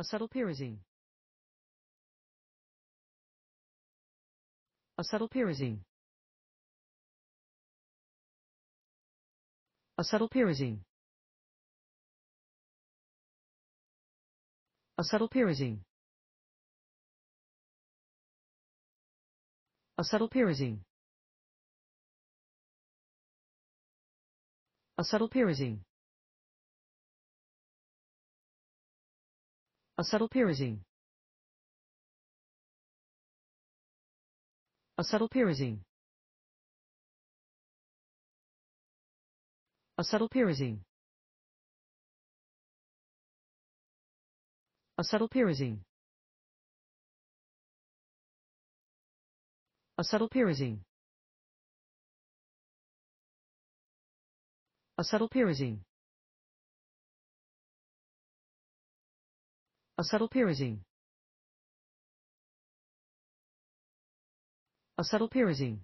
acetylpyrazine acetylpyrazine acetylpyrazine acetylpyrazine acetylpyrazine acetylpyrazine acetylpyrazine acetylpyrazine acetylpyrazine acetylpyrazine acetylpyrazine acetylpyrazine acetylpyrazine acetylpyrazine